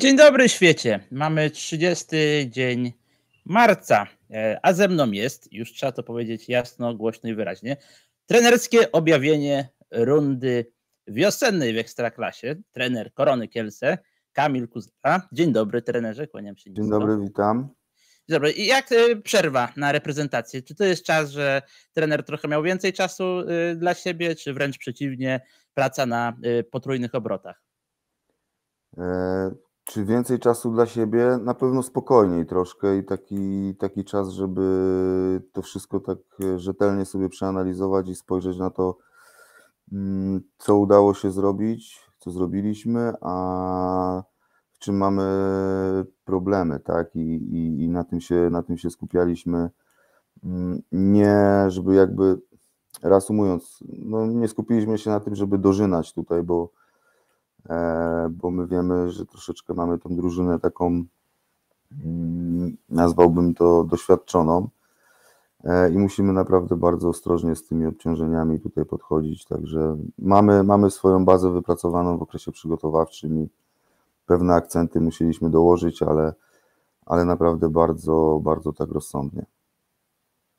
Dzień dobry świecie. Mamy 30 dzień marca, e, a ze mną jest, już trzeba to powiedzieć jasno, głośno i wyraźnie, trenerskie objawienie rundy wiosennej w Ekstraklasie. Trener Korony Kielce, Kamil Kuzda. Dzień dobry trenerze, kłaniam się. Dzień dobry, witam. Dzień dobry. I jak e, przerwa na reprezentację? Czy to jest czas, że trener trochę miał więcej czasu e, dla siebie, czy wręcz przeciwnie, praca na potrójnych obrotach? Czy więcej czasu dla siebie? Na pewno spokojniej troszkę i taki, taki czas, żeby to wszystko tak e, rzetelnie sobie przeanalizować i spojrzeć na to, mm, co udało się zrobić, co zrobiliśmy, a w czym mamy problemy, tak? I, i, i na, tym się, na tym się skupialiśmy. Mm, nie, żeby jakby, reasumując, no nie skupiliśmy się na tym, żeby dożynać tutaj, bo E, bo my wiemy, że troszeczkę mamy tą drużynę taką, mm, nazwałbym to doświadczoną e, i musimy naprawdę bardzo ostrożnie z tymi obciążeniami tutaj podchodzić, także mamy, mamy swoją bazę wypracowaną w okresie przygotowawczym i pewne akcenty musieliśmy dołożyć, ale, ale naprawdę bardzo, bardzo tak rozsądnie.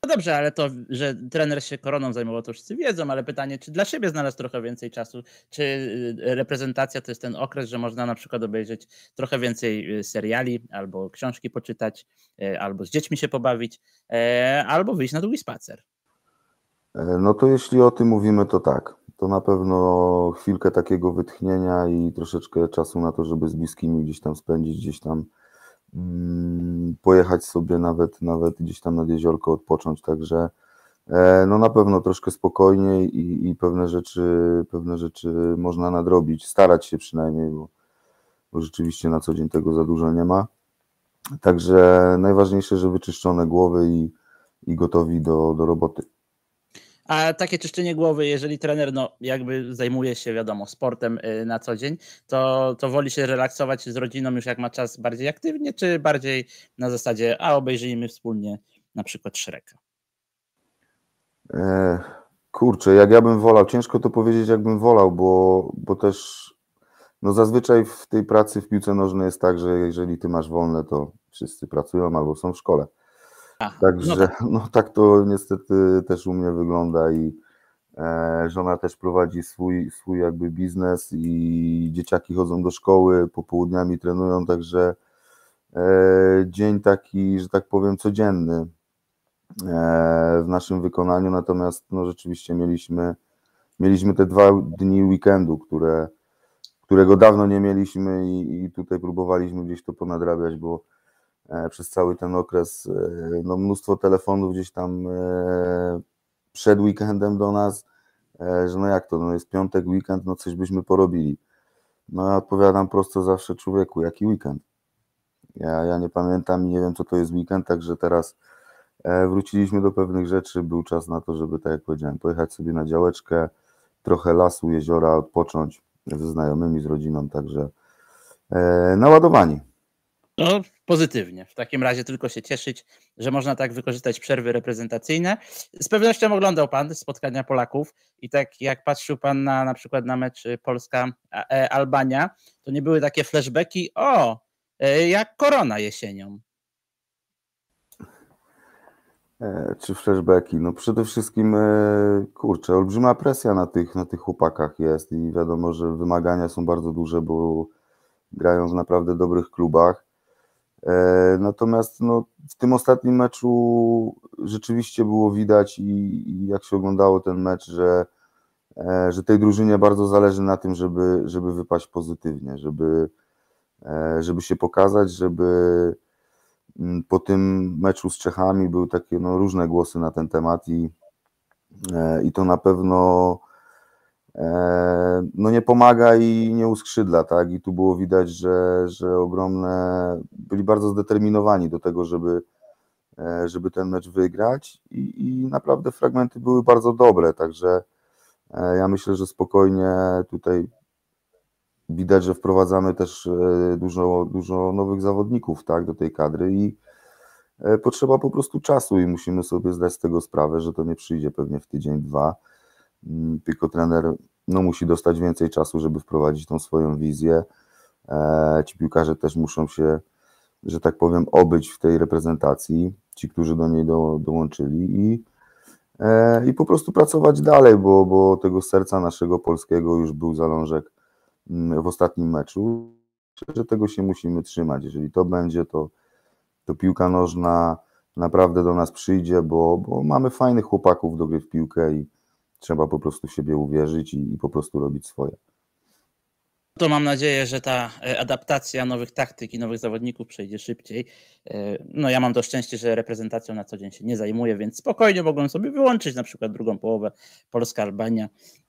No dobrze, ale to, że trener się koroną zajmował, to wszyscy wiedzą, ale pytanie, czy dla siebie znalazł trochę więcej czasu? Czy y, reprezentacja to jest ten okres, że można na przykład obejrzeć trochę więcej y, seriali, albo książki poczytać, y, albo z dziećmi się pobawić, e, albo wyjść na długi spacer? E, no to jeśli o tym mówimy, to tak. To na pewno chwilkę takiego wytchnienia i troszeczkę czasu na to, żeby z bliskimi gdzieś tam spędzić, gdzieś tam Mm, pojechać sobie nawet, nawet gdzieś tam nad jeziorko odpocząć, także e, no na pewno troszkę spokojniej i, i pewne, rzeczy, pewne rzeczy można nadrobić, starać się przynajmniej, bo, bo rzeczywiście na co dzień tego za dużo nie ma. Także najważniejsze, że wyczyszczone głowy i, i gotowi do, do roboty. A takie czyszczenie głowy, jeżeli trener no, jakby zajmuje się, wiadomo, sportem y, na co dzień, to, to woli się relaksować z rodziną już jak ma czas bardziej aktywnie, czy bardziej na zasadzie, a obejrzyjmy wspólnie na przykład Shreka? E, kurczę, jak ja bym wolał, ciężko to powiedzieć, jakbym wolał, bo, bo też no zazwyczaj w tej pracy w piłce nożnej jest tak, że jeżeli ty masz wolne, to wszyscy pracują albo są w szkole. Także no tak to niestety też u mnie wygląda i e, żona też prowadzi swój, swój jakby biznes i dzieciaki chodzą do szkoły, popołudniami trenują, także e, dzień taki, że tak powiem, codzienny e, w naszym wykonaniu, natomiast no rzeczywiście mieliśmy, mieliśmy te dwa dni weekendu, które, którego dawno nie mieliśmy i, i tutaj próbowaliśmy gdzieś to ponadrabiać, bo E, przez cały ten okres. E, no, mnóstwo telefonów gdzieś tam e, przed weekendem do nas, że no jak to, no jest piątek, weekend, no coś byśmy porobili. No ja odpowiadam prosto zawsze człowieku, jaki weekend? Ja, ja nie pamiętam i nie wiem, co to jest weekend, także teraz wróciliśmy do pewnych rzeczy, był czas na to, żeby, tak jak powiedziałem, pojechać sobie na działeczkę, trochę lasu, jeziora, odpocząć ze znajomymi, z rodziną, także naładowani. No, pozytywnie. W takim razie tylko się cieszyć, że można tak wykorzystać przerwy reprezentacyjne. Z pewnością oglądał Pan spotkania Polaków i tak jak patrzył Pan na na przykład na mecz y, Polska-Albania, to nie były takie flashbacki, o, y, jak korona jesienią. E, czy flashbacki? No przede wszystkim, e, kurczę, olbrzyma presja na tych, na tych chłopakach jest i wiadomo, że wymagania są bardzo duże, bo grają w naprawdę dobrych klubach. E, natomiast no, w tym ostatnim meczu rzeczywiście było widać i, i jak się oglądało ten mecz, że, e, że tej drużynie bardzo zależy na tym, żeby, żeby wypaść pozytywnie, żeby, e, żeby się pokazać, żeby mm, po tym meczu z Czechami były takie no, różne głosy na ten temat i, i to na pewno E, no nie pomaga i nie uskrzydla, tak? I tu było widać, że, że ogromne, byli bardzo zdeterminowani do tego, żeby, e, żeby ten mecz wygrać I, i naprawdę fragmenty były bardzo dobre, także e, ja myślę, że spokojnie tutaj widać, że wprowadzamy też dużo, dużo nowych zawodników, tak, do tej kadry i potrzeba po prostu czasu i musimy sobie zdać z tego sprawę, że to nie przyjdzie pewnie w tydzień, dwa, Mm, tylko trener no, musi dostać więcej czasu, żeby wprowadzić tą swoją wizję. E, ci piłkarze też muszą się, że tak powiem, obyć w tej reprezentacji, ci, którzy do niej do, dołączyli i, e, i po prostu pracować dalej, bo, bo tego serca naszego polskiego już był zalążek mm, w ostatnim meczu, że tego się musimy trzymać. Jeżeli to będzie, to, to piłka nożna naprawdę do nas przyjdzie, bo, bo mamy fajnych chłopaków do gry w piłkę i, Trzeba po prostu siebie uwierzyć i, i po prostu robić swoje to mam nadzieję, że ta e, adaptacja nowych taktyk i nowych zawodników przejdzie szybciej. E, no ja mam to szczęście, że reprezentacją na co dzień się nie zajmuję, więc spokojnie mogłem sobie wyłączyć na przykład drugą połowę Polska-Albania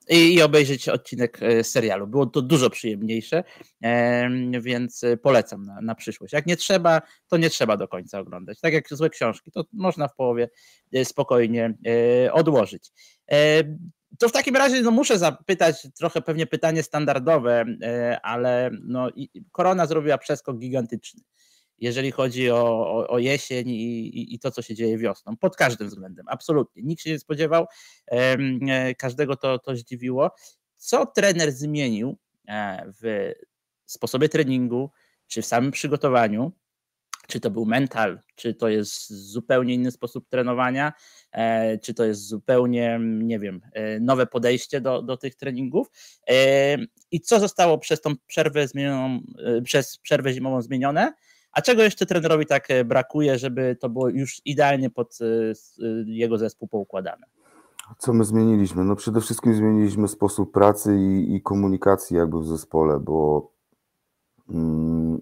i, i obejrzeć odcinek e, serialu. Było to dużo przyjemniejsze, więc polecam na, na, przyszłość. Jak nie trzeba, to nie trzeba do końca oglądać. Tak jak złe książki, to można w połowie spokojnie odłożyć to w takim razie no, muszę zapytać trochę pewnie pytanie standardowe, e, ale no, korona zrobiła przeskok gigantyczny, jeżeli chodzi o, o, o jesień i, i, i, to, co się dzieje wiosną, pod każdym względem, absolutnie. Nikt się nie spodziewał, e, każdego to, to zdziwiło. Co trener zmienił e, w sposobie treningu czy w samym przygotowaniu, czy to był mental, czy to jest zupełnie inny sposób trenowania, e, czy to jest zupełnie, nie wiem, e, nowe podejście do, do tych treningów. E, I co zostało przez tą przerwę zmienioną, przez przerwę zimową zmienione? A czego jeszcze trenerowi tak brakuje, żeby to było już idealnie pod jego zespół poukładane? Co my zmieniliśmy? No przede wszystkim zmieniliśmy sposób pracy i, i komunikacji jakby w zespole, bo mm,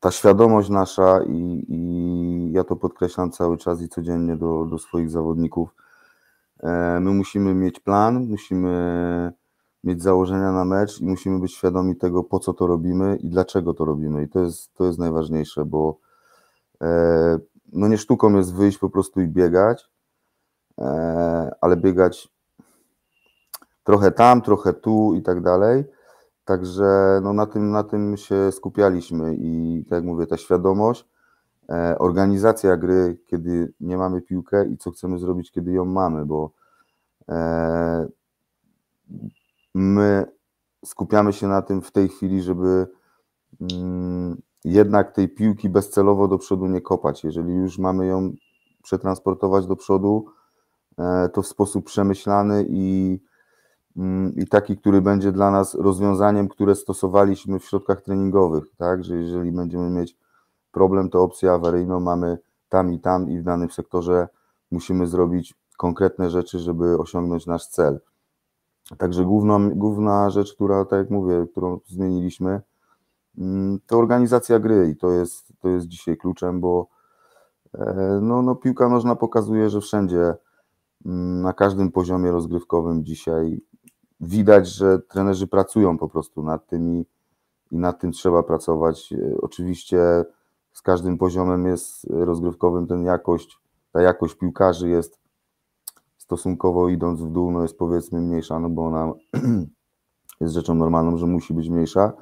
ta świadomość nasza i, i, ja to podkreślam cały czas i codziennie do, do swoich zawodników. E, my musimy mieć plan, musimy mieć założenia na mecz i musimy być świadomi tego, po co to robimy i dlaczego to robimy. I to jest, to jest najważniejsze, bo e, no nie sztuką jest wyjść po prostu i biegać, e, ale biegać trochę tam, trochę tu i tak dalej Także no na, tym, na tym się skupialiśmy i tak jak mówię, ta świadomość, e, organizacja gry, kiedy nie mamy piłkę i co chcemy zrobić, kiedy ją mamy, bo e, my skupiamy się na tym w tej chwili, żeby mm, jednak tej piłki bezcelowo do przodu nie kopać. Jeżeli już mamy ją przetransportować do przodu, e, to w sposób przemyślany i Mm, i taki, który będzie dla nas rozwiązaniem, które stosowaliśmy w środkach treningowych, tak, że jeżeli będziemy mieć problem, to opcję awaryjną mamy tam i tam i w danym sektorze musimy zrobić konkretne rzeczy, żeby osiągnąć nasz cel. Także główna, główna rzecz, która, tak jak mówię, którą zmieniliśmy, mm, to organizacja gry i to jest, to jest dzisiaj kluczem, bo e, no, no, piłka nożna pokazuje, że wszędzie, mm, na każdym poziomie rozgrywkowym dzisiaj widać, że trenerzy pracują po prostu nad tym i, i nad tym trzeba pracować. E, oczywiście z każdym poziomem jest rozgrywkowym ten jakość, ta jakość piłkarzy jest stosunkowo idąc w dół, no jest powiedzmy mniejsza, no bo ona jest rzeczą normalną, że musi być mniejsza,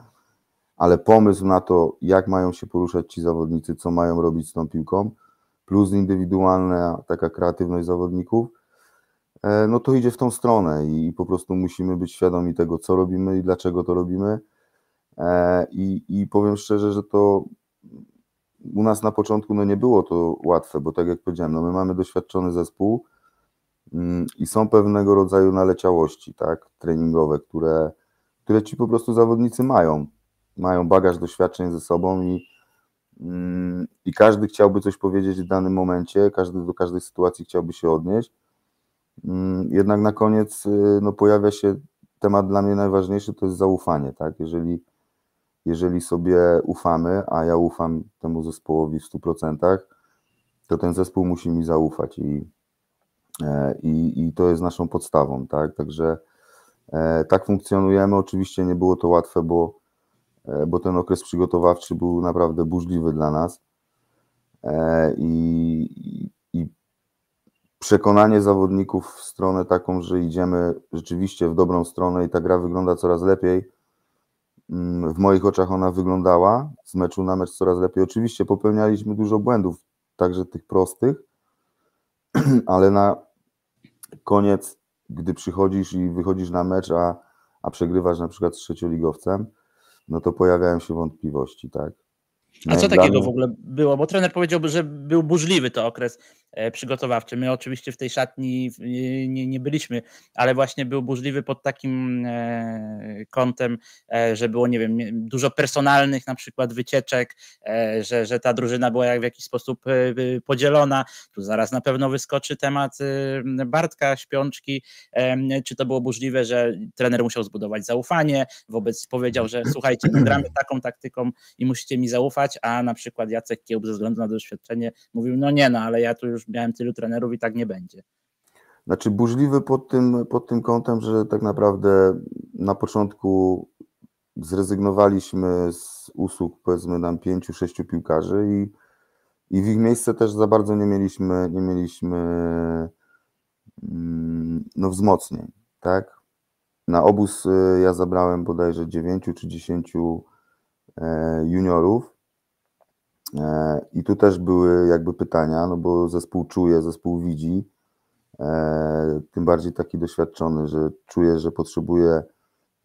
ale pomysł na to, jak mają się poruszać ci zawodnicy, co mają robić z tą piłką, plus indywidualna taka kreatywność zawodników – E, no to idzie w tą stronę i po prostu musimy być świadomi tego, co robimy i dlaczego to robimy. E, I, i powiem szczerze, że to u nas na początku no nie było to łatwe, bo tak jak powiedziałem, no my mamy doświadczony zespół mm, i są pewnego rodzaju naleciałości tak, treningowe, które, które ci po prostu zawodnicy mają. Mają bagaż doświadczeń ze sobą i, mm, i każdy chciałby coś powiedzieć w danym momencie, każdy do każdej sytuacji chciałby się odnieść Mm, jednak na koniec y, no, pojawia się temat dla mnie najważniejszy, to jest zaufanie. Tak? Jeżeli, jeżeli sobie ufamy, a ja ufam temu zespołowi w 100%, to ten zespół musi mi zaufać i, e, i, i to jest naszą podstawą. Tak? Także e, tak funkcjonujemy. Oczywiście nie było to łatwe, bo, e, bo ten okres przygotowawczy był naprawdę burzliwy dla nas. I, przekonanie zawodników w stronę taką, że idziemy rzeczywiście w dobrą stronę i ta gra wygląda coraz lepiej. Mm, w moich oczach ona wyglądała z meczu na mecz coraz lepiej. Oczywiście popełnialiśmy dużo błędów, także tych prostych, ale na koniec, gdy przychodzisz i wychodzisz na mecz, a, a przegrywasz na przykład z trzecioligowcem, no to pojawiają się wątpliwości, tak? A co takiego w ogóle było? Bo trener powiedziałby, że był burzliwy to okres. E, przygotowawczy. My oczywiście w tej szatni nie, nie byliśmy, ale właśnie był burzliwy pod takim e, kątem, e, że było, nie wiem, dużo personalnych na przykład wycieczek, że, że ta drużyna była jak w jakiś sposób podzielona. Tu zaraz na pewno wyskoczy temat Bartka Śpiączki, czy to było burzliwe, że trener musiał zbudować zaufanie, wobec powiedział, że słuchajcie, my no, gramy taką taktyką i musicie mi zaufać, a na przykład Jacek Kiełb ze względu na doświadczenie mówił, no nie, no ale ja tu już już miałem tylu trenerów i tak nie będzie. Znaczy burzliwy pod tym, pod tym kątem, że tak naprawdę na początku zrezygnowaliśmy z usług powiedzmy nam pięciu, sześciu piłkarzy i, i w ich miejsce też za bardzo nie mieliśmy, nie mieliśmy mm, no, wzmocnień, tak? Na obóz y, ja zabrałem bodajże dziewięciu czy dziesięciu e, juniorów E, I tu też były jakby pytania, no bo zespół czuje, zespół widzi, e, tym bardziej taki doświadczony, że czuje, że potrzebuje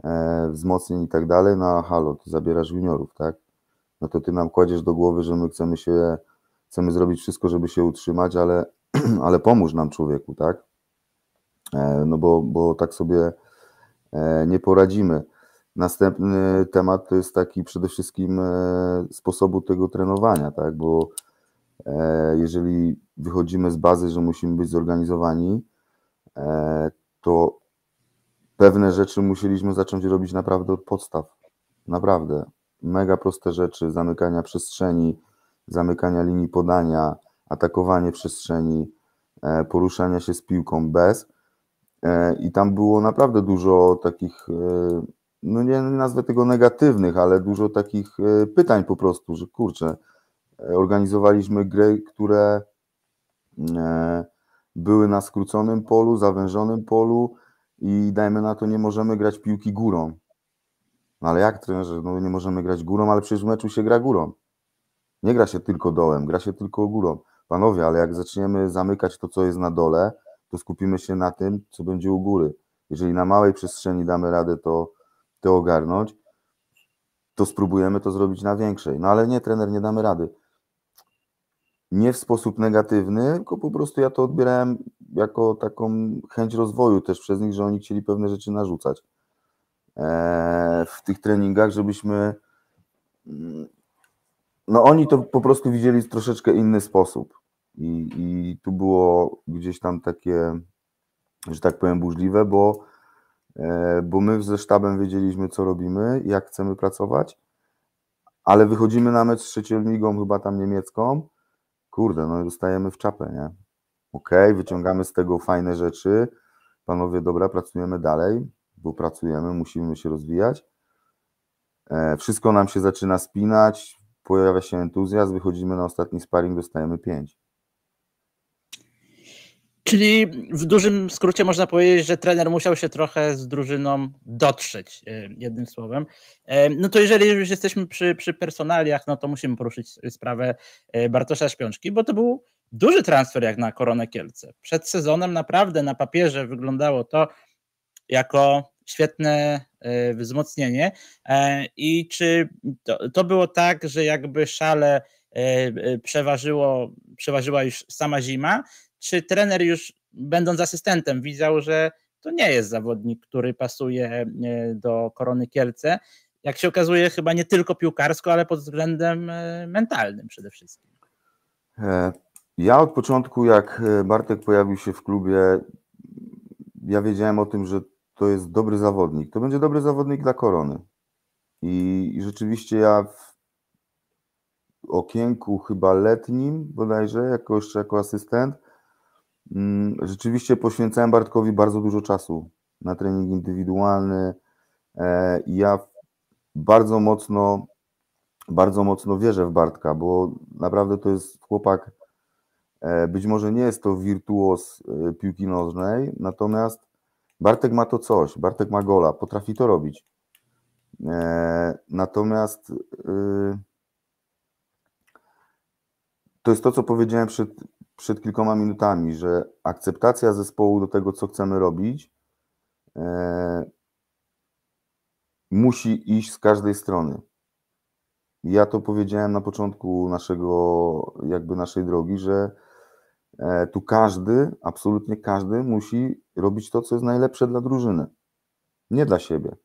e, wzmocnień i tak dalej, no a halo, ty zabierasz juniorów, tak? No to ty nam kładziesz do głowy, że my chcemy się, chcemy zrobić wszystko, żeby się utrzymać, ale, ale pomóż nam człowieku, tak? No bo, bo tak sobie nie poradzimy. Następny temat to jest taki przede wszystkim e, sposobu tego trenowania, tak? bo e, jeżeli wychodzimy z bazy, że musimy być zorganizowani, e, to pewne rzeczy musieliśmy zacząć robić naprawdę od podstaw. Naprawdę. Mega proste rzeczy, zamykania przestrzeni, zamykania linii podania, atakowanie przestrzeni, poruszania się z piłką bez. I tam było naprawdę dużo takich no nie nazwę tego negatywnych, ale dużo takich e, pytań po prostu, że kurczę, e, organizowaliśmy gry, które mm, e, były na skróconym polu, zawężonym polu i dajmy na to, nie możemy grać piłki górą. No ale jak trenerze, no nie możemy grać górą, ale przecież w meczu się gra górą. Nie gra się tylko dołem, gra się tylko górą. Panowie, ale jak zaczniemy zamykać to, co jest na dole, to skupimy się na tym, co będzie u góry. Jeżeli na małej przestrzeni damy radę to to ogarnąć, to spróbujemy to zrobić na większej. No ale nie, trener, nie damy rady. Nie w sposób negatywny, tylko po prostu ja to odbierałem jako taką chęć rozwoju też przez nich, że oni chcieli pewne rzeczy narzucać e, w tych treningach, żebyśmy. Mm, no, oni to po prostu widzieli w troszeczkę inny sposób. I, I, tu było gdzieś tam takie, że tak powiem, burzliwe, bo E, bo my ze sztabem wiedzieliśmy, co robimy, jak chcemy pracować, ale wychodzimy na mecz z trzecią ligą, chyba tam niemiecką, kurde, no i dostajemy w czapę, nie? Okej, okay, wyciągamy z tego fajne rzeczy, panowie, dobra, pracujemy dalej, bo pracujemy, musimy się rozwijać. E, wszystko nam się zaczyna spinać, pojawia się entuzjazm, wychodzimy na ostatni sparring, dostajemy pięć. Czyli w dużym skrócie można powiedzieć, że trener musiał się trochę z drużyną dotrzeć, e, jednym słowem. E, no to jeżeli już jesteśmy przy, przy personaliach, no to musimy poruszyć sprawę e, Bartosza Śpiączki, bo to był duży transfer jak na Koronę Kielce. Przed sezonem naprawdę na papierze wyglądało to jako świetne wzmocnienie i czy to, to było tak, że jakby szale przeważyło, przeważyła już sama zima, czy trener już będąc asystentem widział, że to nie jest zawodnik, który pasuje e, do Korony Kielce. Jak się okazuje, chyba nie tylko piłkarsko, ale pod względem e, mentalnym przede wszystkim. E, ja od początku, jak Bartek pojawił się w klubie, ja wiedziałem o tym, że to jest dobry zawodnik. To będzie dobry zawodnik dla Korony. I, rzeczywiście ja w okienku chyba letnim bodajże, jako jeszcze jako asystent, Mm, rzeczywiście poświęcałem Bartkowi bardzo dużo czasu na trening indywidualny. E, ja bardzo mocno, bardzo mocno wierzę w Bartka, bo naprawdę to jest chłopak, e, być może nie jest to wirtuos e, piłki nożnej, natomiast Bartek ma to coś, Bartek ma gola, potrafi to robić. Natomiast y, to jest to, co powiedziałem przed, przed kilkoma minutami, że akceptacja zespołu do tego, co chcemy robić, e, musi iść z każdej strony. Ja to powiedziałem na początku naszego, jakby naszej drogi, że e, tu każdy, absolutnie każdy musi robić to, co jest najlepsze dla drużyny, nie dla siebie.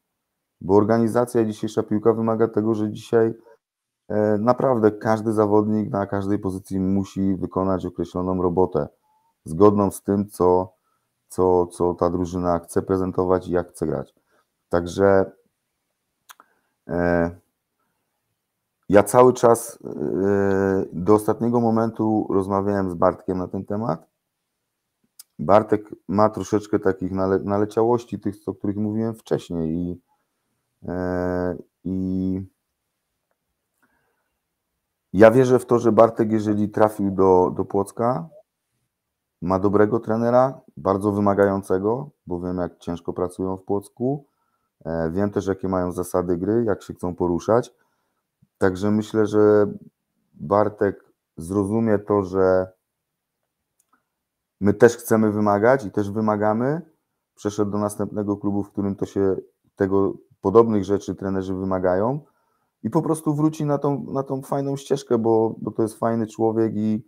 Bo organizacja dzisiejsza piłka wymaga tego, że dzisiaj E, naprawdę każdy zawodnik na każdej pozycji musi wykonać określoną robotę, zgodną z tym, co, co, co ta drużyna chce prezentować i jak chce grać. Także e, ja cały czas e, do ostatniego momentu rozmawiałem z Bartkiem na ten temat. Bartek ma troszeczkę takich nale, naleciałości, tych, o których mówiłem wcześniej, i, i ja wierzę w to, że Bartek, jeżeli trafił do, do Płocka, ma dobrego trenera, bardzo wymagającego, bo wiem, jak ciężko pracują w Płocku. E, wiem też, jakie mają zasady gry, jak się chcą poruszać. Także myślę, że Bartek zrozumie to, że my też chcemy wymagać i też wymagamy. Przeszedł do następnego klubu, w którym to się tego podobnych rzeczy trenerzy wymagają i po prostu wróci na tą, na tą fajną ścieżkę, bo, bo to jest fajny człowiek i,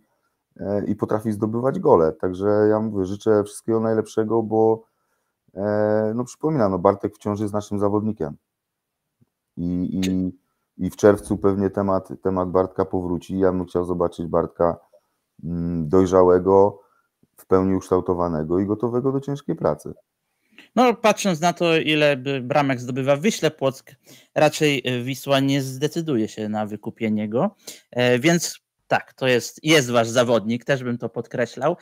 e, i potrafi zdobywać gole. Także ja mu życzę wszystkiego najlepszego, bo e, no przypominam, no Bartek wciąż jest naszym zawodnikiem. I, i, i w czerwcu pewnie temat, temat Bartka powróci. Ja bym chciał zobaczyć Bartka mm, dojrzałego, w pełni ukształtowanego i gotowego do ciężkiej pracy. No, patrząc na to, ile bramek zdobywa Wyśle Płock, raczej e, Wisła nie zdecyduje się na wykupienie go, e, więc tak, to jest, jest wasz zawodnik, też bym to podkreślał.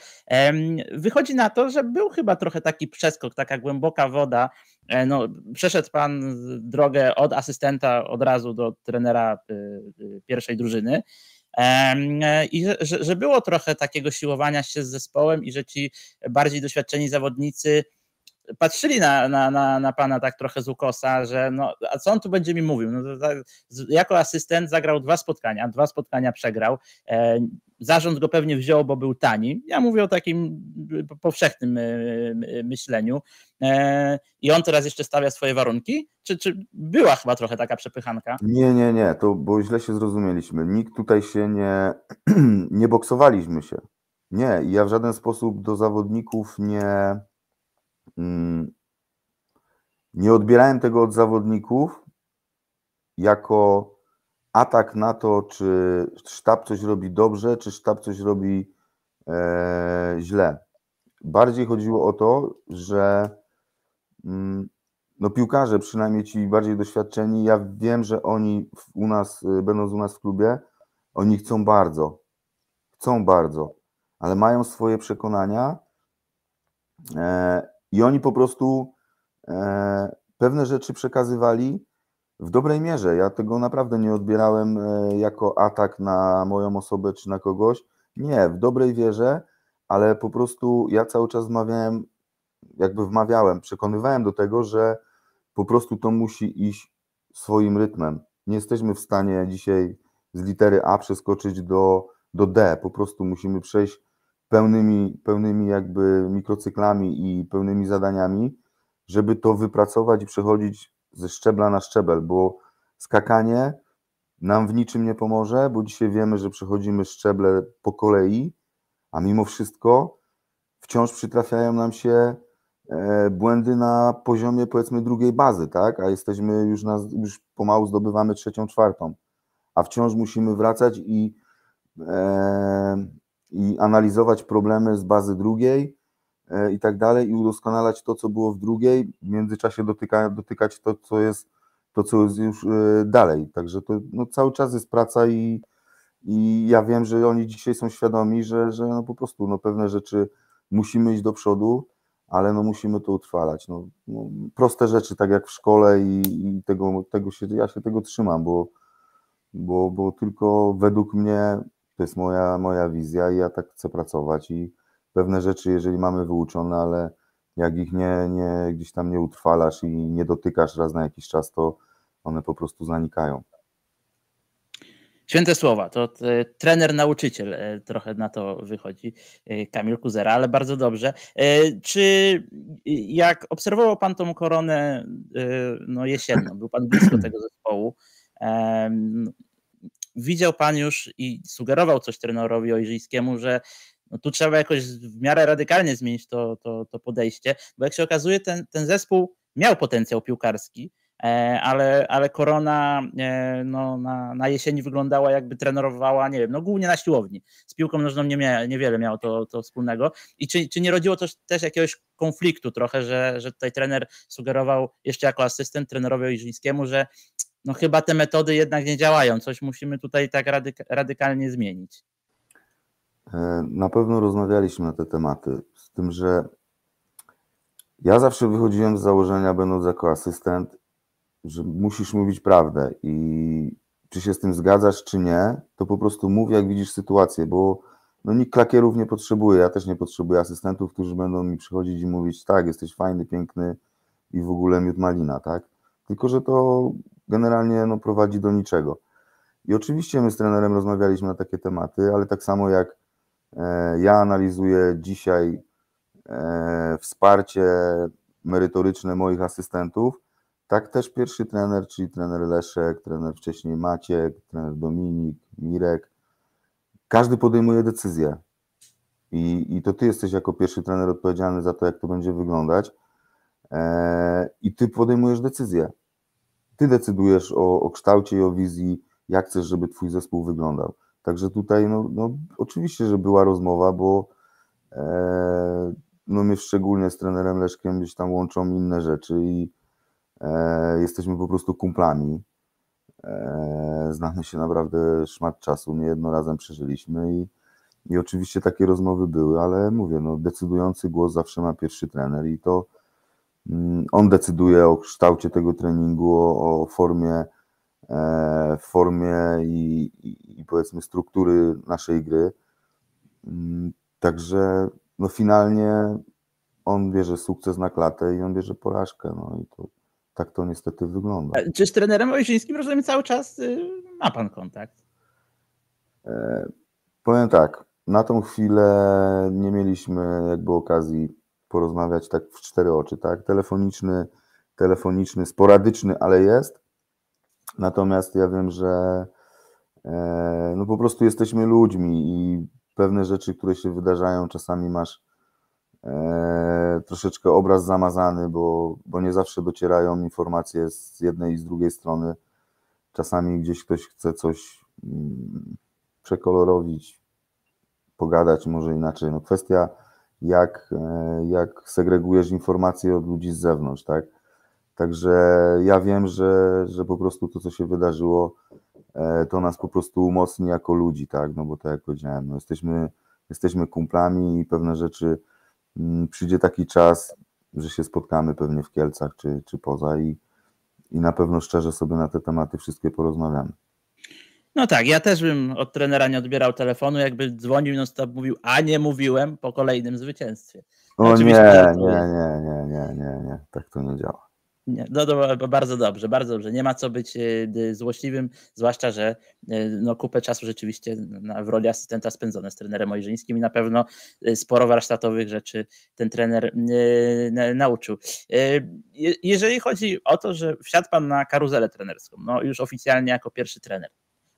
Wychodzi na to, że był chyba trochę taki przeskok, taka głęboka woda. E, no, przeszedł pan drogę od asystenta od razu do trenera pierwszej drużyny. I że, że było trochę takiego siłowania się z zespołem i że ci bardziej doświadczeni zawodnicy patrzyli na, na, na, na pana tak trochę z ukosa, że no, a co on tu będzie mi mówił? No, jako asystent zagrał dwa spotkania, dwa spotkania przegrał. E, zarząd go pewnie wziął, bo był tani. Ja mówię o takim y, powszechnym y, y, myśleniu. E, I on teraz jeszcze stawia swoje warunki? Czy, czy była chyba trochę taka przepychanka? Nie, nie, nie, to bo źle się zrozumieliśmy. Nikt tutaj się nie, nie boksowaliśmy się. Nie, ja w żaden sposób do zawodników nie, Mm, nie odbierałem tego od zawodników jako atak na to, czy sztab coś robi dobrze, czy sztab coś robi e, źle. Bardziej chodziło o to, że mm, no piłkarze, przynajmniej ci bardziej doświadczeni, ja wiem, że oni u nas, e, będąc u nas w klubie, oni chcą bardzo. Chcą bardzo, ale mają swoje przekonania e, i oni po prostu e, pewne rzeczy przekazywali w dobrej mierze. Ja tego naprawdę nie odbierałem e, jako atak na moją osobę czy na kogoś. Nie, w dobrej wierze, ale po prostu ja cały czas wmawiałem, jakby wmawiałem, przekonywałem do tego, że po prostu to musi iść swoim rytmem. Nie jesteśmy w stanie dzisiaj z litery A przeskoczyć do, do D. Po prostu musimy przejść pełnymi, pełnymi jakby mikrocyklami i pełnymi zadaniami, żeby to wypracować i przechodzić ze szczebla na szczebel, bo skakanie nam w niczym nie pomoże, bo dzisiaj wiemy, że przechodzimy szczeble po kolei, a mimo wszystko wciąż przytrafiają nam się e, błędy na poziomie powiedzmy drugiej bazy, tak? A jesteśmy już, na, już pomału zdobywamy trzecią, czwartą, a wciąż musimy wracać i e, i analizować problemy z bazy drugiej e, i tak dalej, i udoskonalać to, co było w drugiej, w międzyczasie dotyka, dotykać to, co jest, to, co jest już e, dalej. Także to no, cały czas jest praca i, i ja wiem, że oni dzisiaj są świadomi, że, że no, po prostu no, pewne rzeczy musimy iść do przodu, ale no, musimy to utrwalać. No, no proste rzeczy, tak jak w szkole i, i, tego, tego się, ja się tego trzymam, bo, bo, bo tylko według mnie to jest moja, moja wizja i ja tak chcę pracować i pewne rzeczy, jeżeli mamy wyuczone, ale jak ich nie, nie gdzieś tam nie utrwalasz i nie dotykasz raz na jakiś czas, to one po prostu zanikają. Święte słowa, to e, trener, nauczyciel e, trochę na to wychodzi, e, Kamil Kuzera, ale bardzo dobrze. Czy jak obserwował Pan tą koronę no jesienną, był Pan blisko tego zespołu, widział pan już i sugerował coś trenerowi Ojrzyńskiemu, że no tu trzeba jakoś w miarę radykalnie zmienić to, to, to podejście, bo jak się okazuje, ten, ten zespół miał potencjał piłkarski, e, ale, ale korona e, no, na, na jesieni wyglądała jakby trenerowała, nie wiem, no głównie na siłowni. Z piłką nożną nie mia, niewiele miało to, to wspólnego. I czy, czy nie rodziło to też jakiegoś konfliktu trochę, że, że tutaj trener sugerował jeszcze jako asystent trenerowi Iżyńskiemu, że no chyba te metody jednak nie działają. Coś musimy tutaj tak radyk radykalnie zmienić. E, na pewno rozmawialiśmy na te tematy, z tym, że ja zawsze wychodziłem z założenia, będąc jako asystent, że musisz mówić prawdę i czy się z tym zgadzasz, czy nie, to po prostu mów, jak widzisz sytuację, bo no, nikt klakierów nie potrzebuje, ja też nie potrzebuję asystentów, którzy będą mi przychodzić i mówić, tak, jesteś fajny, piękny i w ogóle miód malina, tak? Tylko, że to generalnie no, prowadzi do niczego. I oczywiście my z trenerem rozmawialiśmy na takie tematy, ale tak samo jak e, ja analizuję dzisiaj e, wsparcie merytoryczne moich asystentów, tak też pierwszy trener, czyli trener Leszek, trener wcześniej Maciek, trener Dominik, Mirek, każdy podejmuje decyzję. I, I to ty jesteś jako pierwszy trener odpowiedzialny za to, jak to będzie wyglądać. E, i ty podejmujesz decyzję. Ty decydujesz o, o kształcie i o wizji, jak chcesz, żeby twój zespół wyglądał. Także tutaj, no, no oczywiście, że była rozmowa, bo e, no my szczególnie z trenerem Leszkiem gdzieś tam łączą inne rzeczy i e, jesteśmy po prostu kumplami. E, znamy się naprawdę szmat czasu, niejedno razem przeżyliśmy i, i oczywiście takie rozmowy były, ale mówię, no decydujący głos zawsze ma pierwszy trener i to Mm, on decyduje o kształcie tego treningu, o, o formie, e, formie i, i, i, powiedzmy struktury naszej gry. Mm, także no finalnie on bierze sukces na klatę i on bierze porażkę. No i to, tak to niestety wygląda. Czy z trenerem Ojrzyńskim rozumiem cały czas y, ma pan kontakt? E, powiem tak, na tą chwilę nie mieliśmy jakby okazji porozmawiać tak w cztery oczy, tak? Telefoniczny, telefoniczny, sporadyczny, ale jest. Natomiast ja wiem, że e, no po prostu jesteśmy ludźmi i pewne rzeczy, które się wydarzają, czasami masz e, troszeczkę obraz zamazany, bo, bo nie zawsze docierają informacje z jednej i z drugiej strony. Czasami gdzieś ktoś chce coś mm, przekolorowić, pogadać może inaczej. No kwestia jak, e, jak segregujesz informacje od ludzi z zewnątrz, tak? Także ja wiem, że, że po prostu to, co się wydarzyło, e, to nas po prostu umocni jako ludzi, tak? No bo tak jak powiedziałem, no jesteśmy, jesteśmy kumplami i pewne rzeczy mm, przyjdzie taki czas, że się spotkamy pewnie w Kielcach czy, czy poza i, i na pewno szczerze sobie na te tematy wszystkie porozmawiamy. No tak, ja też bym od trenera nie odbierał telefonu, jakby dzwonił no stop mówił, a nie mówiłem po kolejnym zwycięstwie. O Oczywiście znaczy, nie, nie, nie, nie, nie, nie, nie, tak to nie działa. Nie, no, no, bardzo dobrze, bardzo dobrze. Nie ma co być e, złośliwym, zwłaszcza, że e, no, kupę czasu rzeczywiście w roli asystenta spędzone z trenerem Ojrzyńskim i na pewno e, sporo warsztatowych rzeczy ten trener nauczył. Jeżeli chodzi o to, że wsiadł pan na karuzelę trenerską, no już oficjalnie jako pierwszy trener,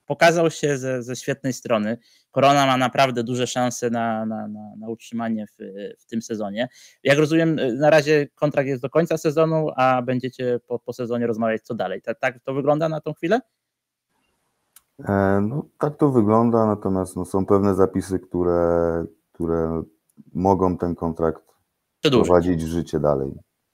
pokazał się ze, ze świetnej strony. Korona ma naprawdę duże szanse na, na, na, na utrzymanie w, w tym sezonie. Jak rozumiem, na razie kontrakt jest do końca sezonu, a będziecie po, po sezonie rozmawiać co dalej. Tak, tak to wygląda na tą chwilę? E, no, tak to wygląda, natomiast no, są pewne zapisy, które, które mogą ten kontrakt Przedłużyć. prowadzić w życie dalej.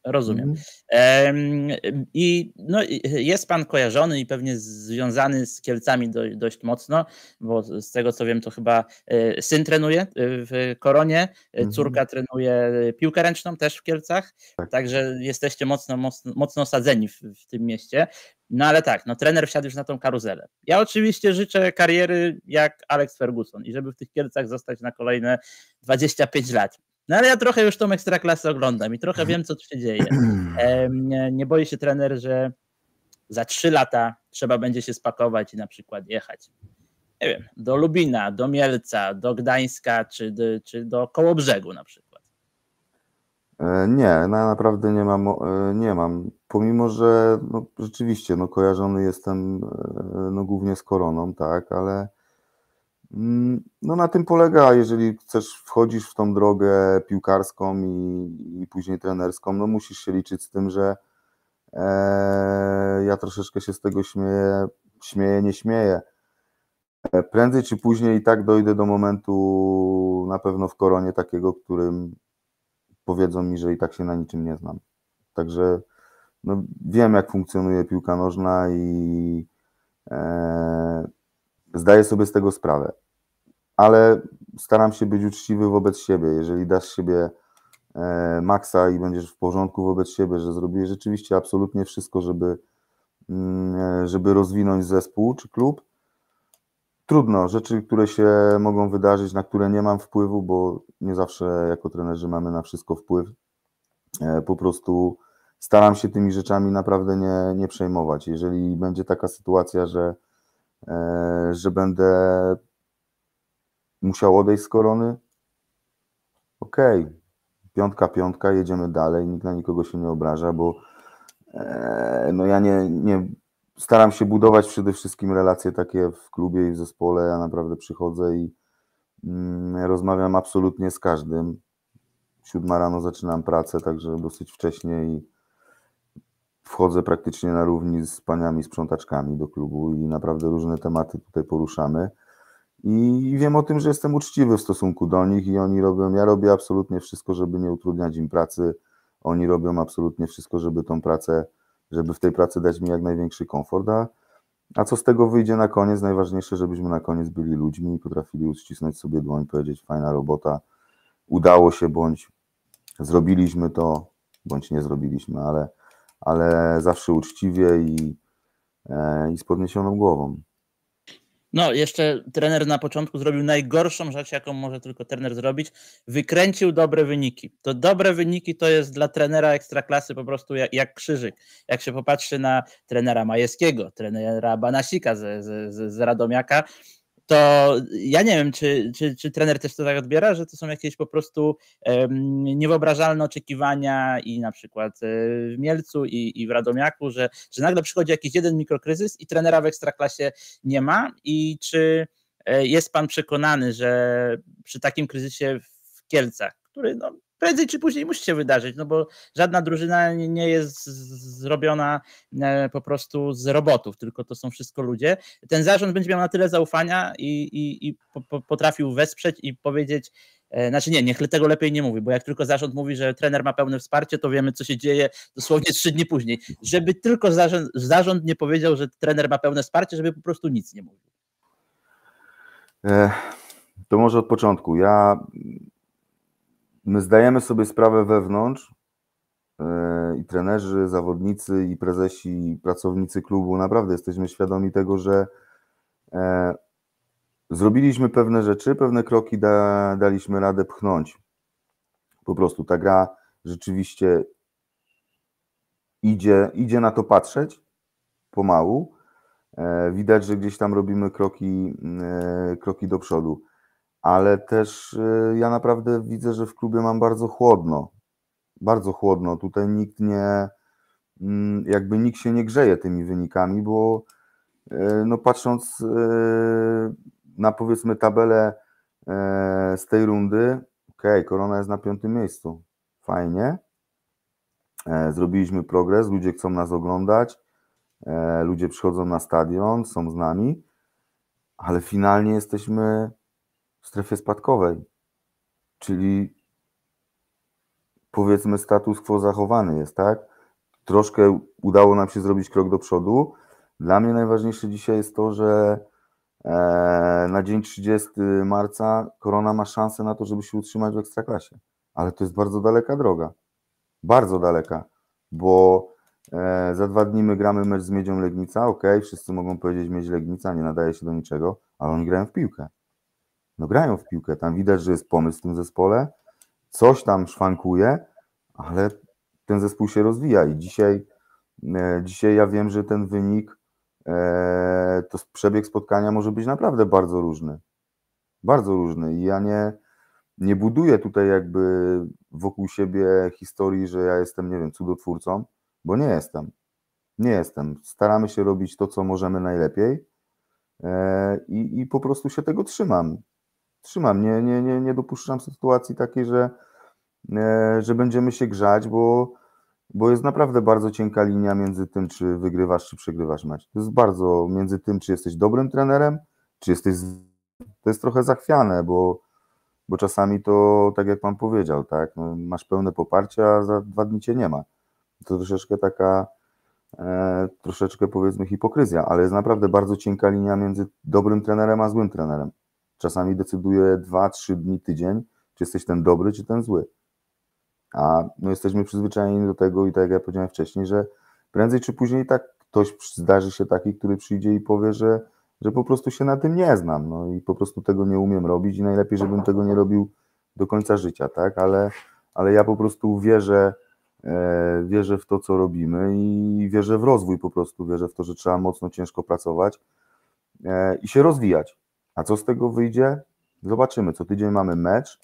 Rozumiem. Mhm. I no, jest pan kojarzony i pewnie związany z Kielcami dość mocno, bo z tego co wiem, to chyba e, syn trenuje e, w Koronie, e, mhm. córka trenuje piłkę ręczną też w Kielcach, tak. także jesteście mocno, mocno, mocno osadzeni w, w tym mieście. No ale tak, no trener wsiadł już na tą karuzelę. Ja oczywiście życzę kariery jak Alex Ferguson i żeby w tych Kielcach zostać na kolejne 25 lat. No ale ja trochę już tą ekstraklasę oglądam i trochę wiem, co tu się dzieje. Mhm. Nie, nie boi się trener, że za trzy lata trzeba będzie się spakować i na przykład jechać. Nie wiem, do Lubina, do Mielca, do Gdańska czy do, czy do Kołobrzegu na przykład. E, nie, no naprawdę nie mam, e, nie mam. Pomimo, że no, rzeczywiście no, kojarzony jestem e, no, głównie z koroną, tak, ale Mm, no na tym polega, jeżeli chcesz, wchodzisz w tą drogę piłkarską i, i później trenerską, no musisz się liczyć z tym, że e, ja troszeczkę się z tego śmieję, śmieję, nie śmieję. E, prędzej czy później i tak dojdę do momentu na pewno w koronie takiego, którym powiedzą mi, że i tak się na niczym nie znam. Także no, wiem, jak funkcjonuje piłka nożna i e, zdaję sobie z tego sprawę ale staram się być uczciwy wobec siebie. Jeżeli dasz siebie e, maksa i będziesz w porządku wobec siebie, że zrobiłeś rzeczywiście absolutnie wszystko, żeby, mm, e, żeby rozwinąć zespół czy klub, trudno. Rzeczy, które się mogą wydarzyć, na które nie mam wpływu, bo nie zawsze jako trenerzy mamy na wszystko wpływ. E, po prostu staram się tymi rzeczami naprawdę nie, nie przejmować. Jeżeli będzie taka sytuacja, że, że będę musiał odejść z korony. Okej, okay. piątka, piątka, jedziemy dalej, nikt na nikogo się nie obraża, bo e, no ja nie, nie staram się budować przede wszystkim relacje takie w klubie i w zespole. Ja naprawdę przychodzę i mm, rozmawiam absolutnie z każdym. Siódma rano zaczynam pracę, także dosyć wcześnie i wchodzę praktycznie na równi z paniami sprzątaczkami do klubu i naprawdę różne tematy tutaj poruszamy. I wiem o tym, że jestem uczciwy w stosunku do nich i oni robią, ja robię absolutnie wszystko, żeby nie utrudniać im pracy. Oni robią absolutnie wszystko, żeby tą pracę, żeby w tej pracy dać mi jak największy komfort, a, a co z tego wyjdzie na koniec? Najważniejsze, żebyśmy na koniec byli ludźmi i potrafili uścisnąć sobie dłoń, powiedzieć fajna robota, udało się bądź zrobiliśmy to, bądź nie zrobiliśmy, ale, ale zawsze uczciwie i, e, i z podniesioną głową. No, jeszcze trener na początku zrobił najgorszą rzecz, jaką może tylko trener zrobić. Wykręcił dobre wyniki. To dobre wyniki to jest dla trenera ekstraklasy po prostu jak, jak krzyżyk. Jak się popatrzy na trenera Majewskiego, trenera Banasika z, z, z Radomiaka, to ja nie wiem, czy, czy, czy, trener też to tak odbiera, że to są jakieś po prostu um, niewyobrażalne oczekiwania i na przykład e, w Mielcu i, i w Radomiaku, że, że nagle przychodzi jakiś jeden mikrokryzys i trenera w ekstraklasie nie ma i czy e, jest pan przekonany, że przy takim kryzysie w Kielcach, który no, prędzej czy później musi się wydarzyć, no bo żadna drużyna nie jest zrobiona e, po prostu z robotów, tylko to są wszystko ludzie. Ten zarząd będzie miał na tyle zaufania i, i, i potrafił wesprzeć i powiedzieć, e, znaczy nie, niech tego lepiej nie mówi, bo jak tylko zarząd mówi, że trener ma pełne wsparcie, to wiemy, co się dzieje dosłownie trzy dni później. Żeby tylko zarząd, zarząd nie powiedział, że trener ma pełne wsparcie, żeby po prostu nic nie mówił. E, to może od początku. Ja my zdajemy sobie sprawę wewnątrz e, i trenerzy, zawodnicy, i prezesi, i pracownicy klubu, naprawdę jesteśmy świadomi tego, że e, zrobiliśmy pewne rzeczy, pewne kroki da, daliśmy radę pchnąć. Po prostu ta gra rzeczywiście idzie, idzie na to patrzeć pomału. E, widać, że gdzieś tam robimy kroki, kroki do przodu ale też y, ja naprawdę widzę, że w klubie mam bardzo chłodno. Bardzo chłodno. Tutaj nikt nie, mm, jakby nikt się nie grzeje tymi wynikami, bo y, no patrząc y, na powiedzmy tabelę e, z tej rundy, okej, okay, Korona jest na piątym miejscu, fajnie, e, zrobiliśmy progres, ludzie chcą nas oglądać, e, ludzie przychodzą na stadion, są z nami, ale finalnie jesteśmy w strefie spadkowej, czyli powiedzmy status quo zachowany jest, tak? Troszkę udało nam się zrobić krok do przodu. Dla mnie najważniejsze dzisiaj jest to, że e, na dzień 30 marca Korona ma szansę na to, żeby się utrzymać w ekstraklasie. Ale to jest bardzo daleka droga. Bardzo daleka, bo e, za dwa dni my gramy mecz z Miedzią Legnica. Ok, wszyscy mogą powiedzieć Miedź Legnica, nie nadaje się do niczego, ale oni grają w piłkę no grają w piłkę, tam widać, że jest pomysł w tym zespole, coś tam szwankuje, ale ten zespół się rozwija i dzisiaj, e, dzisiaj ja wiem, że ten wynik, e, to przebieg spotkania może być naprawdę bardzo różny. Bardzo różny i ja nie, nie buduję tutaj jakby wokół siebie historii, że ja jestem, nie wiem, cudotwórcą, bo nie jestem. Nie jestem. Staramy się robić to, co możemy najlepiej e, i, i po prostu się tego trzymam trzymam. Nie, nie, nie, nie dopuszczam sytuacji takiej, że, e, że będziemy się grzać, bo, bo jest naprawdę bardzo cienka linia między tym, czy wygrywasz, czy przegrywasz mecz. To jest bardzo między tym, czy jesteś dobrym trenerem, czy jesteś. To jest trochę zachwiane, bo, bo czasami to, tak jak Pan powiedział, tak, no, masz pełne poparcie, a za dwa dni cię nie ma. To troszeczkę taka, e, troszeczkę powiedzmy hipokryzja, ale jest naprawdę bardzo cienka linia między dobrym trenerem a złym trenerem czasami decyduje 2-3 dni, tydzień, czy jesteś ten dobry, czy ten zły. A no jesteśmy przyzwyczajeni do tego i tak jak ja powiedziałem wcześniej, że prędzej czy później tak ktoś zdarzy się taki, który przyjdzie i powie, że, że po prostu się na tym nie znam, no i po prostu tego nie umiem robić i najlepiej, żebym tego nie robił do końca życia, tak, ale, ale ja po prostu wierzę, e, wierzę w to, co robimy i wierzę w rozwój po prostu, wierzę w to, że trzeba mocno, ciężko pracować e, i się rozwijać, a co z tego wyjdzie? Zobaczymy. Co tydzień mamy mecz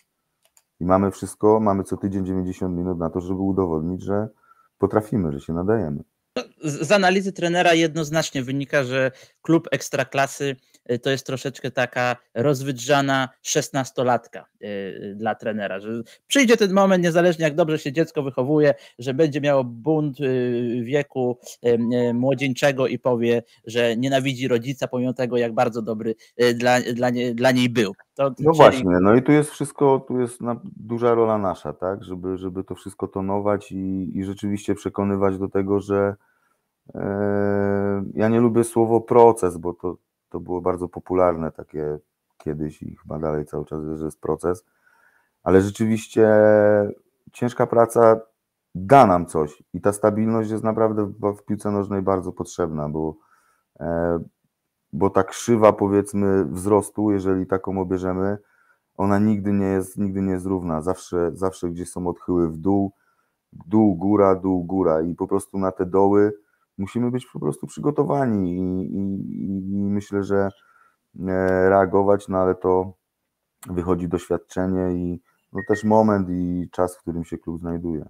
i mamy wszystko, mamy co tydzień 90 minut na to, żeby udowodnić, że potrafimy, że się nadajemy z analizy trenera jednoznacznie wynika, że klub ekstraklasy y, to jest troszeczkę taka rozwydrzana szesnastolatka y, y, dla trenera, że przyjdzie ten moment, niezależnie jak dobrze się dziecko wychowuje, że będzie miało bunt wieku młodzieńczego i powie, że nienawidzi rodzica pomimo tego, jak bardzo dobry dla, dla, dla niej był. To, no czyli... właśnie, no i tu jest wszystko, tu jest duża rola nasza, tak, żeby, żeby to wszystko tonować i, i rzeczywiście przekonywać do tego, że Yy, ja nie lubię słowo proces, bo to, to było bardzo popularne takie kiedyś i chyba dalej cały czas że jest proces, ale rzeczywiście ciężka praca da nam coś i ta stabilność jest naprawdę w piłce nożnej bardzo potrzebna, bo, yy, bo ta krzywa powiedzmy wzrostu, jeżeli taką obierzemy, ona nigdy nie jest, nigdy nie jest równa. Zawsze, zawsze gdzieś są odchyły w dół, dół, góra, dół, góra i po prostu na te doły musimy być po prostu przygotowani i, i, i myślę, że e, reagować, no ale to wychodzi doświadczenie i no też moment i czas, w którym się klub znajduje.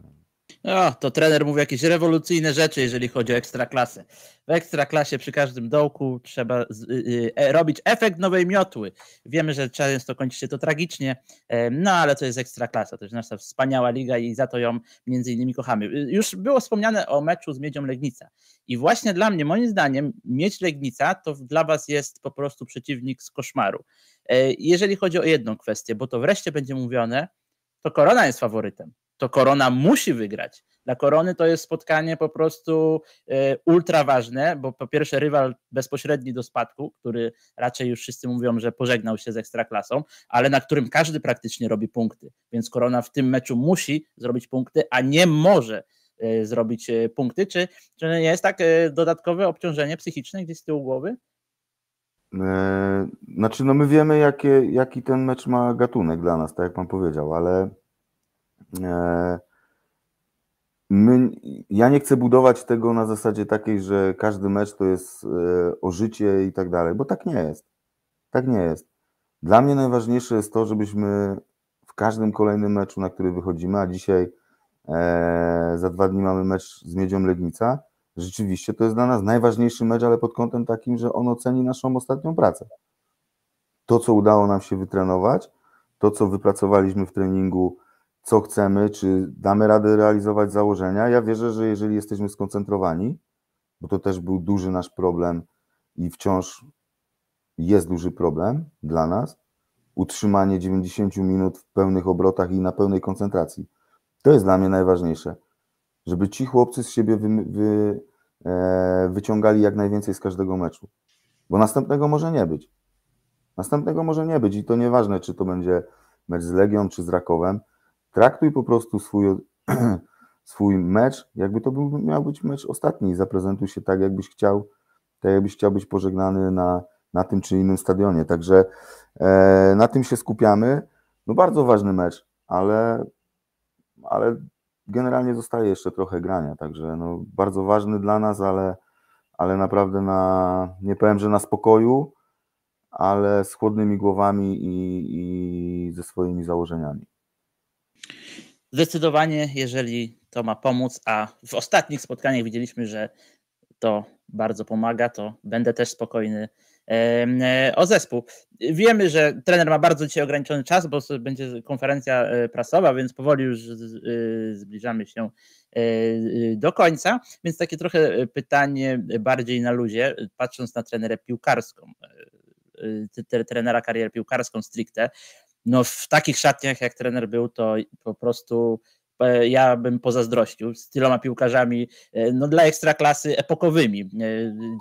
O, to trener mówi jakieś rewolucyjne rzeczy, jeżeli chodzi o ekstraklasę. W ekstraklasie przy każdym dołku trzeba z, y, y, e, robić efekt nowej miotły. Wiemy, że często kończy się to tragicznie, y, no ale to jest ekstraklasa, to jest nasza wspaniała liga i za to ją między innymi kochamy. Y, już było wspomniane o meczu z Miedzią Legnica i właśnie dla mnie, moim zdaniem, Miedź Legnica to dla was jest po prostu przeciwnik z koszmaru. E, jeżeli chodzi o jedną kwestię, bo to wreszcie będzie mówione, to Korona jest faworytem to Korona musi wygrać. Dla Korony to jest spotkanie po prostu e, ultra ważne, bo po pierwsze rywal bezpośredni do spadku, który raczej już wszyscy mówią, że pożegnał się z Ekstraklasą, ale na którym każdy praktycznie robi punkty, więc Korona w tym meczu musi zrobić punkty, a nie może e, zrobić e, punkty. Czy, czy nie jest tak dodatkowe obciążenie psychiczne gdzieś z tyłu głowy? Znaczy, no my wiemy, jakie, jaki ten mecz ma gatunek dla nas, tak jak pan powiedział, ale E, my, ja nie chcę budować tego na zasadzie takiej, że każdy mecz to jest e, o życie i tak dalej, bo tak nie jest. Tak nie jest. Dla mnie najważniejsze jest to, żebyśmy w każdym kolejnym meczu, na który wychodzimy, a dzisiaj e, za dwa dni mamy mecz z Miedzią Legnica, rzeczywiście to jest dla nas najważniejszy mecz, ale pod kątem takim, że on oceni naszą ostatnią pracę. To, co udało nam się wytrenować, to, co wypracowaliśmy w treningu, co chcemy, czy damy radę realizować założenia. Ja wierzę, że jeżeli jesteśmy skoncentrowani, bo to też był duży nasz problem i wciąż jest duży problem dla nas, utrzymanie 90 minut w pełnych obrotach i na pełnej koncentracji. To jest dla mnie najważniejsze, żeby ci chłopcy z siebie wy, wy, e, wyciągali jak najwięcej z każdego meczu, bo następnego może nie być. Następnego może nie być i to nieważne, czy to będzie mecz z Legią, czy z Rakowem, Traktuj po prostu swój, swój mecz, jakby to był, miał być mecz ostatni. Zaprezentuj się tak, jakbyś chciał, tak jakbyś chciał być pożegnany na, na tym czy innym stadionie. Także e, na tym się skupiamy. No bardzo ważny mecz, ale, ale generalnie zostaje jeszcze trochę grania, także no, bardzo ważny dla nas, ale, ale naprawdę na, nie powiem, że na spokoju, ale z chłodnymi głowami i, i ze swoimi założeniami. Zdecydowanie, jeżeli to ma pomóc, a w ostatnich spotkaniach widzieliśmy, że to bardzo pomaga, to będę też spokojny e, o zespół. Wiemy, że trener ma bardzo dzisiaj ograniczony czas, bo będzie konferencja e, prasowa, więc powoli już e, zbliżamy się do końca. Więc takie trochę pytanie bardziej na luzie, patrząc na trenerę piłkarską, trenera karierę piłkarską stricte no w takich szatniach jak trener był, to po prostu e, ja bym pozazdrościł z tyloma piłkarzami, e, no dla ekstraklasy epokowymi e,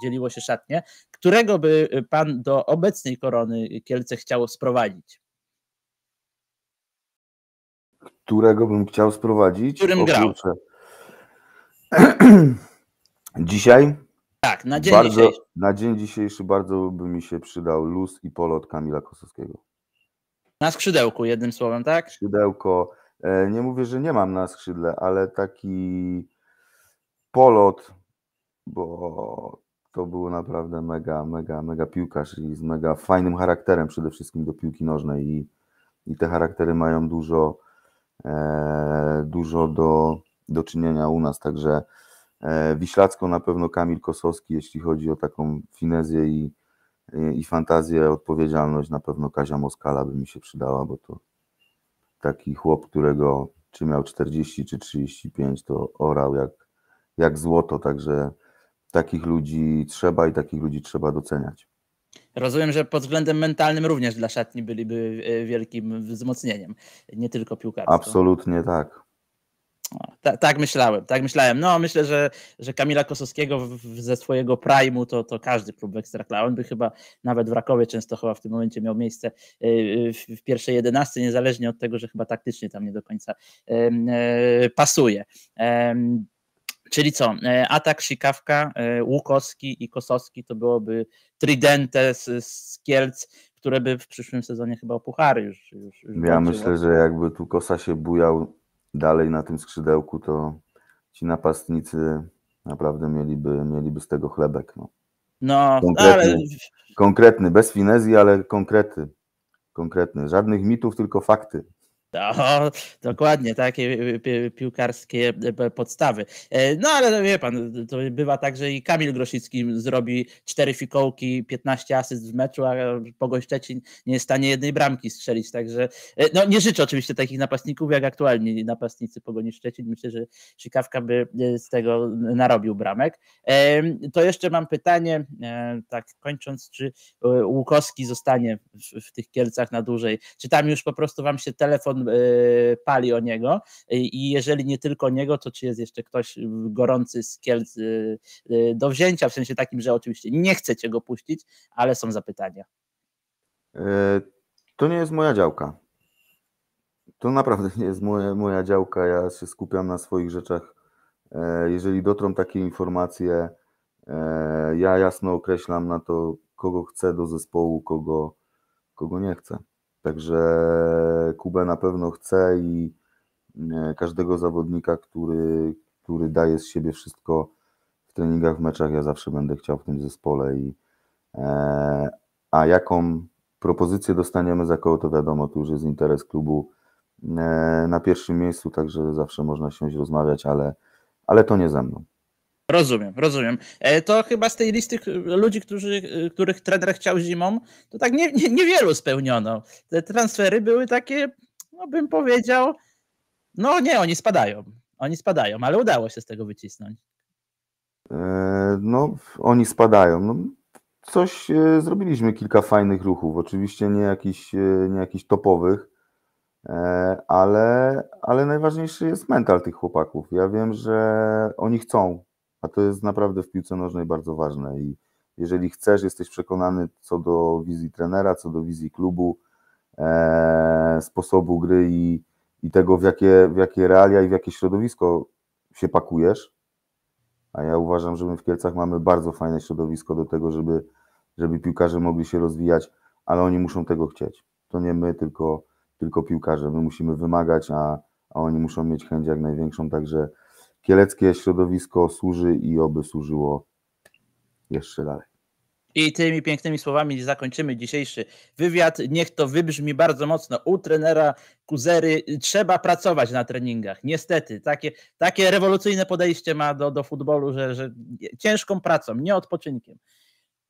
dzieliło się szatnie, którego by pan do obecnej korony Kielce chciał sprowadzić? Którego bym chciał sprowadzić? Którym grał? Dzisiaj? Tak, na dzień bardzo, dzisiejszy. Na dzień dzisiejszy bardzo by mi się przydał luz i polot Kamila Kosowskiego. Na skrzydełku, jednym słowem, tak? Skrzydełko. E, nie mówię, że nie mam na skrzydle, ale taki polot, bo to był naprawdę mega, mega, mega piłkarz i z mega fajnym charakterem przede wszystkim do piłki nożnej i, i te charaktery mają dużo, e, dużo do, do czynienia u nas, także e, Wiślacko na pewno Kamil Kosowski, jeśli chodzi o taką finezję i, Y, i fantazję, odpowiedzialność na pewno Kazia Moskala by mi się przydała, bo to taki chłop, którego czy miał 40 czy 35, to orał jak, jak złoto, także takich ludzi trzeba i takich ludzi trzeba doceniać. Rozumiem, że pod względem mentalnym również dla szatni byliby y, wielkim wzmocnieniem, nie tylko piłkarskim. Absolutnie tak. Ta, tak myślałem, tak myślałem. No, myślę, że, że Kamila Kosowskiego w, w, ze swojego primu to, to każdy klub On by chyba nawet w Rakowie często chyba w tym momencie miał miejsce e, w, w pierwszej jedenastce, niezależnie od tego, że chyba taktycznie tam nie do końca e, pasuje. Czyli co? E, atak, sikawka, Łukowski i Kosowski to byłoby tridente z, z Kielc, które by w przyszłym sezonie chyba o puchary już. już, już ja myślę, że jakby tu Kosa się bujał dalej na tym skrzydełku, to ci napastnicy naprawdę mieliby, mieliby z tego chlebek. No, no konkretny, ale... Konkretny, bez finezji, ale konkrety. Konkretny. Żadnych mitów, tylko fakty. To, no, dokładnie, takie y, y, piłkarskie y, podstawy. E, no ale no, wie pan, to bywa tak, że i Kamil Grosicki zrobi cztery fikołki, 15 asyst w meczu, a Pogoń Szczecin nie jest w stanie jednej bramki strzelić, także e, no nie życzę oczywiście takich napastników jak aktualni napastnicy Pogoni Szczecin. Myślę, że Sikawka by e, z tego narobił bramek. To jeszcze mam pytanie, tak kończąc, czy Łukowski zostanie w tych Kielcach na dłużej? Czy tam już po prostu wam się telefon on e, pali o niego e, i jeżeli nie tylko niego, to czy jest jeszcze ktoś gorący z Kielc e, do wzięcia, w sensie takim, że oczywiście nie chcecie go puścić, ale są zapytania. To nie jest moja działka. To naprawdę nie jest moja, moja działka. Ja się skupiam na swoich rzeczach. Jeżeli dotrą takie informacje, ja jasno określam na to, kogo chcę do zespołu, kogo, kogo nie chcę. Także Kubę na pewno chce i e, każdego zawodnika, który, który daje z siebie wszystko w treningach, w meczach, ja zawsze będę chciał w tym zespole. I, e, a jaką propozycję dostaniemy za koło, to wiadomo, to już jest interes klubu e, na pierwszym miejscu, także zawsze można się rozmawiać, ale, ale to nie ze mną. Rozumiem, rozumiem. E, to chyba z tej listy ludzi, którzy, e, których trener chciał zimą, to tak nie, nie, niewielu spełniono. Te transfery były takie, no bym powiedział, no nie, oni spadają. Oni spadają, ale udało się z tego wycisnąć. E, no, oni spadają. No, coś zrobiliśmy, kilka fajnych ruchów. Oczywiście nie jakichś nie jakiś topowych, ale, ale najważniejszy jest mental tych chłopaków. Ja wiem, że oni chcą a to jest naprawdę w piłce nożnej bardzo ważne i jeżeli chcesz, jesteś przekonany co do wizji trenera, co do wizji klubu, e, sposobu gry i, i tego, w jakie, w jakie realia i w jakie środowisko się pakujesz, a ja uważam, że my w Kielcach mamy bardzo fajne środowisko do tego, żeby, żeby piłkarze mogli się rozwijać, ale oni muszą tego chcieć. To nie my, tylko, tylko piłkarze. My musimy wymagać, a, a oni muszą mieć chęć jak największą, także kieleckie środowisko służy i oby służyło jeszcze dalej. I tymi pięknymi słowami zakończymy dzisiejszy wywiad. Niech to wybrzmi bardzo mocno. U trenera Kuzery trzeba pracować na treningach. Niestety, takie, takie rewolucyjne podejście ma do, do futbolu, że, że ciężką pracą, nie odpoczynkiem.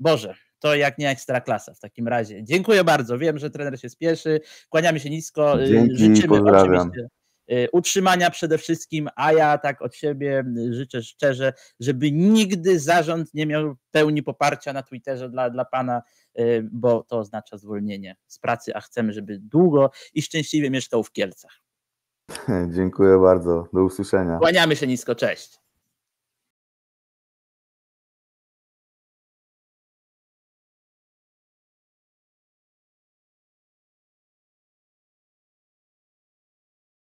Boże, to jak nie ekstra klasa w takim razie. Dziękuję bardzo. Wiem, że trener się spieszy. Kłaniamy się nisko. Y, Dzięki, Życzymy pozdrawiam. oczywiście Y, utrzymania przede wszystkim, a ja tak od siebie życzę szczerze, żeby nigdy zarząd nie miał pełni poparcia na Twitterze dla, dla pana, y, bo to oznacza zwolnienie z pracy, a chcemy, żeby długo i szczęśliwie mieszkał w Kielcach. Dziękuję bardzo. Do usłyszenia. Kłaniamy się nisko. Cześć.